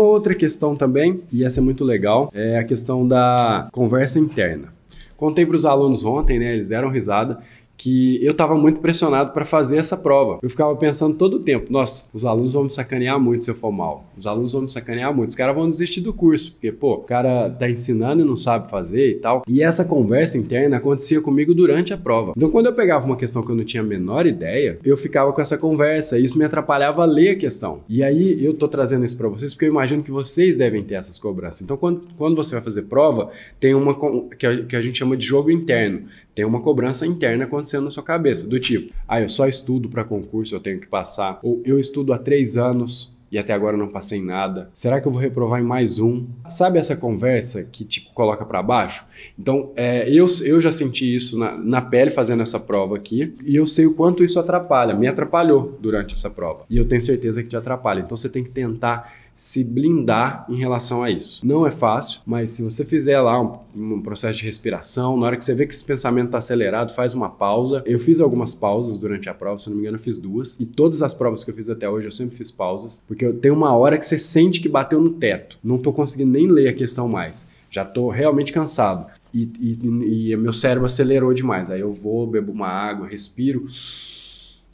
Uma outra questão também, e essa é muito legal, é a questão da conversa interna. Contei para os alunos ontem, né? Eles deram risada que eu estava muito pressionado para fazer essa prova. Eu ficava pensando todo o tempo: nossa, os alunos vão me sacanear muito se eu for mal. Os alunos vão me sacanear muito. Os caras vão desistir do curso, porque, pô, o cara tá ensinando e não sabe fazer e tal. E essa conversa interna acontecia comigo durante a prova. Então, quando eu pegava uma questão que eu não tinha a menor ideia, eu ficava com essa conversa. E isso me atrapalhava a ler a questão. E aí eu tô trazendo isso para vocês porque eu imagino que vocês devem ter essas cobranças. Então, quando, quando você vai fazer prova, tem uma que a, que a gente chama de jogo interno. Tem uma cobrança interna acontecendo acontecendo na sua cabeça, do tipo, ah, eu só estudo para concurso, eu tenho que passar, ou eu estudo há três anos e até agora não passei em nada. Será que eu vou reprovar em mais um? Sabe essa conversa que te coloca para baixo? Então, é, eu, eu já senti isso na, na pele fazendo essa prova aqui e eu sei o quanto isso atrapalha. Me atrapalhou durante essa prova e eu tenho certeza que te atrapalha. Então, você tem que tentar se blindar em relação a isso. Não é fácil, mas se você fizer lá um, um processo de respiração, na hora que você vê que esse pensamento está acelerado, faz uma pausa. Eu fiz algumas pausas durante a prova, se não me engano, eu fiz duas. E todas as provas que eu fiz até hoje, eu sempre fiz pausas, porque tem uma hora que você sente que bateu no teto. Não estou conseguindo nem ler a questão mais. Já estou realmente cansado. E, e, e meu cérebro acelerou demais. Aí eu vou, bebo uma água, respiro,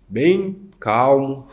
bem calmo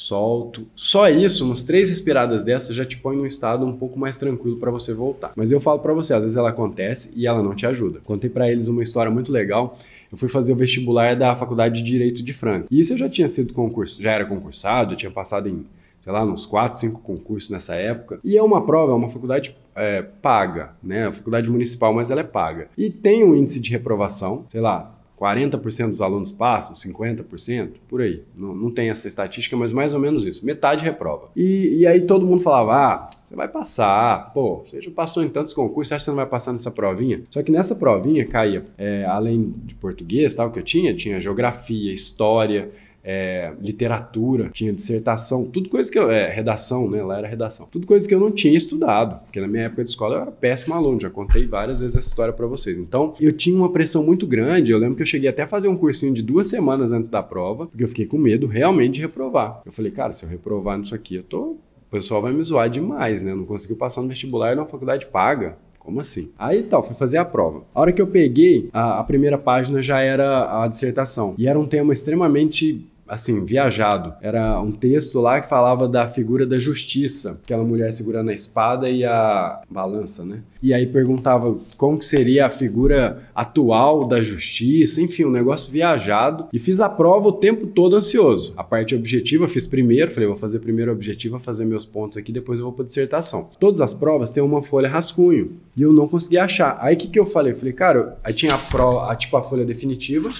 solto. Só isso, umas três respiradas dessas já te põe num estado um pouco mais tranquilo para você voltar. Mas eu falo para você, às vezes ela acontece e ela não te ajuda. Contei para eles uma história muito legal. Eu fui fazer o vestibular da Faculdade de Direito de Franca. E isso eu já tinha sido concurso, já era concursado, eu tinha passado em sei lá, uns quatro, cinco concursos nessa época. E é uma prova, é uma faculdade é, paga, né? A faculdade municipal, mas ela é paga. E tem um índice de reprovação, sei lá, 40% dos alunos passam, 50%, por aí. Não, não, tem essa estatística, mas mais ou menos isso. Metade reprova. E, e aí todo mundo falava: ah, você vai passar, pô, você já passou em tantos concursos, você acha que você não vai passar nessa provinha? Só que nessa provinha caía, é, além de português, tal, que eu tinha, tinha geografia, história é, literatura, tinha dissertação, tudo coisa que eu. É, redação, né? Lá era redação. Tudo coisa que eu não tinha estudado, porque na minha época de escola eu era péssimo aluno, já contei várias vezes essa história para vocês. Então, eu tinha uma pressão muito grande. Eu lembro que eu cheguei até a fazer um cursinho de duas semanas antes da prova, porque eu fiquei com medo realmente de reprovar. Eu falei, cara, se eu reprovar nisso aqui, eu tô. O pessoal vai me zoar demais, né? Eu não conseguiu passar no vestibular e na faculdade paga. Como assim? Aí tal, fui fazer a prova. A hora que eu peguei, a, a, primeira página já era a dissertação. E era um tema extremamente assim, viajado. Era um texto lá que falava da figura da justiça, aquela mulher segurando a espada e a balança, né? E aí perguntava como que seria a figura atual da justiça, enfim, um negócio viajado. E fiz a prova o tempo todo ansioso. A parte objetiva fiz primeiro, falei, vou fazer primeiro a objetiva, fazer meus pontos aqui, depois eu vou para dissertação. Todas as provas têm uma folha rascunho e eu não consegui achar. Aí o que, que eu falei? Falei, cara, aí tinha a prova, a, tipo a folha definitiva,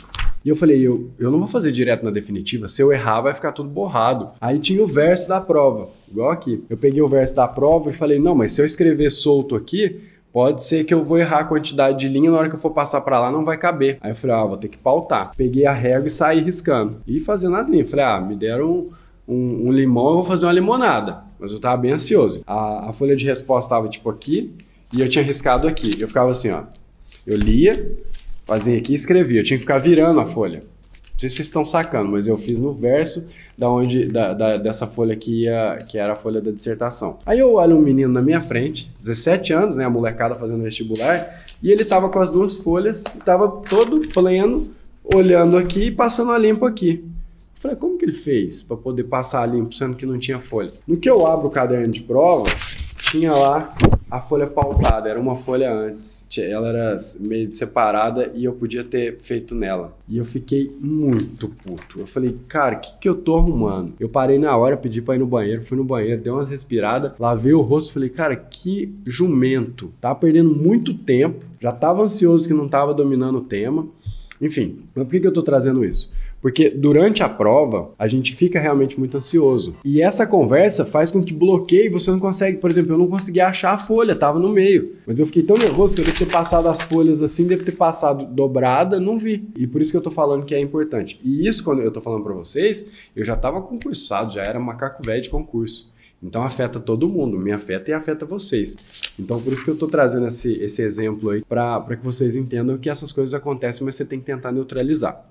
e eu falei, eu, eu não vou fazer direto na definitiva, se eu errar vai ficar tudo borrado. Aí tinha o verso da prova, igual aqui. Eu peguei o verso da prova e falei, não, mas se eu escrever solto aqui, Pode ser que eu vou errar a quantidade de linha, na hora que eu for passar para lá não vai caber. Aí eu falei, ah, vou ter que pautar. Peguei a régua e saí riscando. E fazendo as linhas. Falei, ah, me deram um, um, limão, eu vou fazer uma limonada. Mas eu estava bem ansioso. A, a, folha de resposta estava tipo aqui e eu tinha riscado aqui. Eu ficava assim, ó. Eu lia, fazia aqui e escrevia. Eu tinha que ficar virando a folha. Não sei se vocês estão sacando, mas eu fiz no verso da onde da, da, dessa folha que, ia, que era a folha da dissertação. Aí eu olho um menino na minha frente, 17 anos, né, a molecada fazendo vestibular, e ele tava com as duas folhas, tava todo pleno, olhando aqui e passando a limpo aqui. Eu falei, como que ele fez para poder passar a limpo, sendo que não tinha folha? No que eu abro o caderno de prova, tinha lá a folha pautada, era uma folha antes, ela era meio separada e eu podia ter feito nela. E eu fiquei muito puto. Eu falei, cara, o que, que eu tô arrumando? Eu parei na hora, pedi pra ir no banheiro, fui no banheiro, dei umas respiradas, lavei o rosto, falei, cara, que jumento. Tava perdendo muito tempo, já tava ansioso que não tava dominando o tema. Enfim, mas por que, que eu tô trazendo isso? Porque durante a prova, a gente fica realmente muito ansioso. E essa conversa faz com que bloqueie, você não consegue, por exemplo, eu não consegui achar a folha, tava no meio. Mas eu fiquei tão nervoso que eu devo ter passado as folhas assim, devo ter passado dobrada, não vi. E por isso que eu tô falando que é importante. E isso, quando eu tô falando para vocês, eu já tava concursado, já era macaco velho de concurso. Então afeta todo mundo, me afeta e afeta vocês. Então por isso que eu estou trazendo esse, esse exemplo aí para que vocês entendam que essas coisas acontecem, mas você tem que tentar neutralizar.